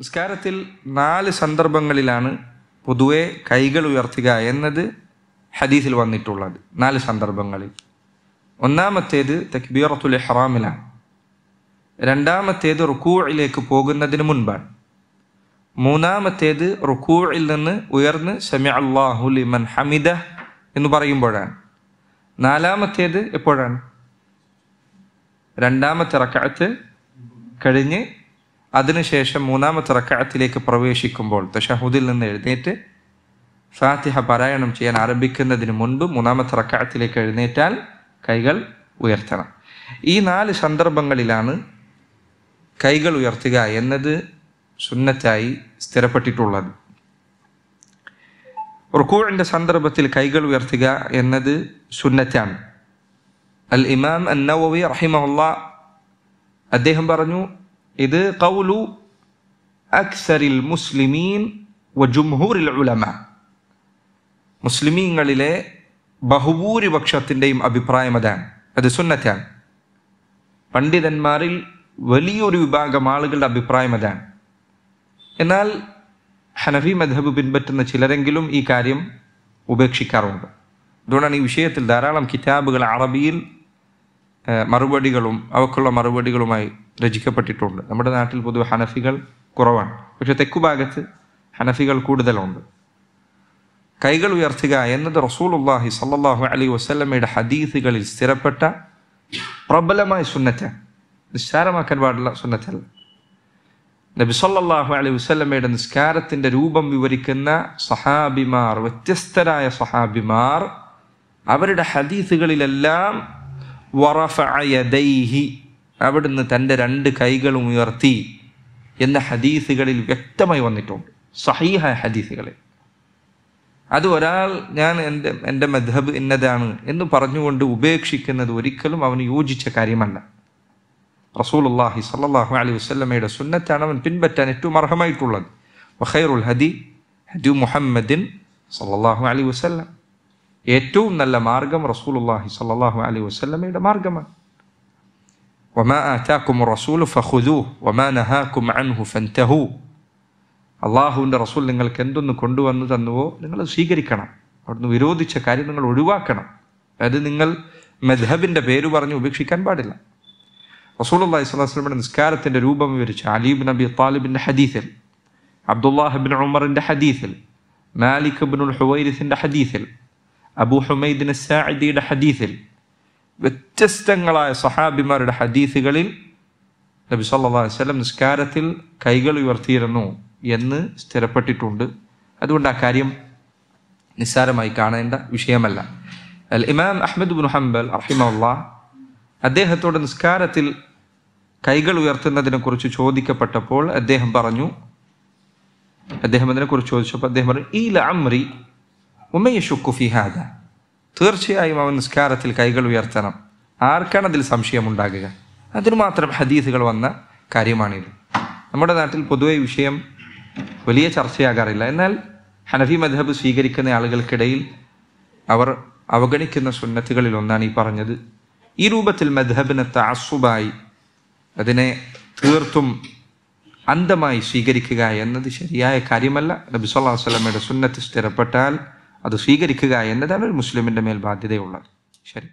നിസ്കാരത്തിൽ നാല് സന്ദർഭങ്ങളിലാണ് പൊതുവെ കൈകൾ ഉയർത്തുക എന്നത് ഹദീസിൽ വന്നിട്ടുള്ളത് നാല് സന്ദർഭങ്ങളിൽ ഒന്നാമത്തേത് തക്ബീറത്തുൽ ഹറാമിലാണ് രണ്ടാമത്തേത് റുക്കൂഴിലേക്ക് പോകുന്നതിന് മുൻപാണ് മൂന്നാമത്തേത് റുക്കൂഴിൽ നിന്ന് ഉയർന്ന് ഷമി അള്ളാഹു ലിമൻ ഹമിദ എന്ന് പറയുമ്പോഴാണ് നാലാമത്തേത് എപ്പോഴാണ് രണ്ടാമത്തെ റക്കാത്ത് കഴിഞ്ഞ് അതിനുശേഷം മൂന്നാമത്തെ റക്കാത്തിലേക്ക് പ്രവേശിക്കുമ്പോൾ തഷഹുദിൽ നിന്ന് എഴുന്നേറ്റ് ഫാത്തിഹ പാരായണം ചെയ്യാൻ ആരംഭിക്കുന്നതിന് മുൻപ് മൂന്നാമത്തെ റക്കാത്തിലേക്ക് എഴുന്നേറ്റാൽ കൈകൾ ഉയർത്തണം ഈ നാല് സന്ദർഭങ്ങളിലാണ് കൈകൾ ഉയർത്തുക എന്നത് സുന്നത്തായി സ്ഥിരപ്പെട്ടിട്ടുള്ളത് റുക്കൂഴിൻ്റെ സന്ദർഭത്തിൽ കൈകൾ ഉയർത്തുക എന്നത് സുന്നത്താണ് അൽ ഇമാം അന്നവി റഹിമുള്ള അദ്ദേഹം പറഞ്ഞു ഇത് കൗലു അക്സറിൽ മുസ്ലിമീൻ വ ജുംഹൂറിൽ ഉലമ മുസ്ലിമീങ്ങളിലെ ബഹുഭൂരിപക്ഷത്തിൻ്റെയും അഭിപ്രായം അതാണ് അത് സുന്നത്താണ് പണ്ഡിതന്മാരിൽ വലിയൊരു വിഭാഗം ആളുകളുടെ അഭിപ്രായം അതാണ് എന്നാൽ ഹനഫി മധബ് പിൻപറ്റുന്ന ചിലരെങ്കിലും ഈ കാര്യം ഉപേക്ഷിക്കാറുണ്ട് അതുകൊണ്ടാണ് ഈ വിഷയത്തിൽ ധാരാളം കിതാബുകൾ അറബിയിൽ മറുപടികളും അവക്കുള്ള മറുപടികളുമായി രചിക്കപ്പെട്ടിട്ടുണ്ട് നമ്മുടെ നാട്ടിൽ പൊതുവെ ഹനഫികൾ കുറവാണ് പക്ഷെ തെക്കു ഭാഗത്ത് ഹനഫികൾ കൂടുതലുണ്ട് കൈകൾ ഉയർത്തുക എന്നത് റസൂലുല്ലാഹി സല്ലാഹു അലി വസ്ലമയുടെ ഹദീസുകളിൽ സ്ഥിരപ്പെട്ട പ്രബലമായ സുന്നറ്റ നിസ്സാരമാക്കാൻ പാടുള്ള സുന്നത്തല്ല നബി സല്ലാഹു അലൈഹി വസ്ലമയുടെ നിസ്കാരത്തിൻ്റെ രൂപം വിവരിക്കുന്ന സഹാബിമാർ വ്യത്യസ്തരായ സഹാബിമാർ അവരുടെ ഹദീസുകളിലെല്ലാം വറഫയദൈഹി അവിടുന്ന് തൻ്റെ രണ്ട് കൈകളും ഉയർത്തി എന്ന ഹദീസുകളിൽ വ്യക്തമായി വന്നിട്ടുണ്ട് സഹീഹ ഹദീസുകളിൽ അത് ഒരാൾ ഞാൻ എൻ്റെ എൻ്റെ മധബ് ഇന്നതാണ് എന്ന് പറഞ്ഞുകൊണ്ട് ഉപേക്ഷിക്കുന്നത് ഒരിക്കലും അവന് യോജിച്ച കാര്യമല്ല റസൂലുല്ലാഹി സല്ലാഹു അലൈഹി വസ്ലമയുടെ സുന്നത്താണ് അവൻ പിൻപറ്റാൻ ഏറ്റവും അർഹമായിട്ടുള്ളത് വഖൈറുൽ ഹദി ഹദി മുഹമ്മദിൻ സല്ലാഹു അലൈഹി വസ്ലം ഏറ്റവും നല്ല മാർഗം റസൂലുല്ലാഹി സാഹു അലി വസ്ലമയുടെ മാർഗമാണ് അള്ളാഹുവിൻ്റെ റസൂൽ നിങ്ങൾക്ക് എന്തൊന്ന് കൊണ്ടുവന്നു തന്നുവോ നിങ്ങൾ സ്വീകരിക്കണം അവിടുന്ന് വിരോധിച്ച കാര്യം നിങ്ങൾ ഒഴിവാക്കണം അതായത് നിങ്ങൾ മെധബിൻ്റെ പേര് പറഞ്ഞ് ഉപേക്ഷിക്കാൻ പാടില്ല റസൂൽ അള്ളാഹി സ്വലാസ്ലമിയുടെ നിസ്കാരത്തിൻ്റെ രൂപം വിവരിച്ച അലീബ് നബി താലിബിൻ്റെ ഹദീസിൽ അബ്ദുല്ലാഹിബിൻ ഉമറിൻ്റെ ഹദീസിൽ മാലിക് ബിൻ ഹുവൈരിസിൻ്റെ ഹദീസിൽ അബൂ ഹുമൈദിന് സായിദിയുടെ ഹദീസിൽ വ്യത്യസ്തങ്ങളായ സഹാബിമാരുടെ ഹദീഫുകളിൽ നബി സല്ലാ വല്ലം നിസ്കാരത്തിൽ കൈകൾ ഉയർത്തിയിരുന്നു എന്ന് സ്ഥിരപ്പെട്ടിട്ടുണ്ട് അതുകൊണ്ട് ആ കാര്യം നിസ്സാരമായി കാണേണ്ട വിഷയമല്ല അൽ ഇമാം അഹമ്മദ് ബുൻ ഹംബൽ അഹിമുള്ള അദ്ദേഹത്തോട് നിസ്കാരത്തിൽ കൈകൾ ഉയർത്തുന്നതിനെ കുറിച്ച് ചോദിക്കപ്പെട്ടപ്പോൾ അദ്ദേഹം പറഞ്ഞു അദ്ദേഹം അതിനെക്കുറിച്ച് ചോദിച്ചപ്പോൾ അദ്ദേഹം പറഞ്ഞു ഈ ലാമ്രി ഉമ്മയെ ഷുക്കു ഫിഹാദ തീർച്ചയായും അവൻ നിസ്കാരത്തിൽ കൈകൾ ഉയർത്തണം ആർക്കാണ് അതിൽ സംശയമുണ്ടാകുക അതിന് മാത്രം ഹദീസുകൾ വന്ന കാര്യമാണിത് നമ്മുടെ നാട്ടിൽ പൊതുവെ വിഷയം വലിയ ചർച്ചയാകാറില്ല എന്നാൽ ഹനഫി മദ്ഹബ് സ്വീകരിക്കുന്ന ആളുകൾക്കിടയിൽ അവർ അവഗണിക്കുന്ന സുന്നത്തുകളിൽ ഒന്നാണ് ഈ പറഞ്ഞത് ഈ രൂപത്തിൽ മദ്ഹബിനെ താസുബായി അതിനെ തീർത്തും അന്ധമായി സ്വീകരിക്കുക എന്നത് ശരിയായ കാര്യമല്ല നബി സല്ലാഹു സ്വലമയുടെ സുന്നത്ത് സ്ഥിരപ്പെട്ടാൽ അത് സ്വീകരിക്കുക എന്നതാണ് ഒരു മുസ്ലിമിൻ്റെ മേൽ ബാധ്യതയുള്ളത് ശരി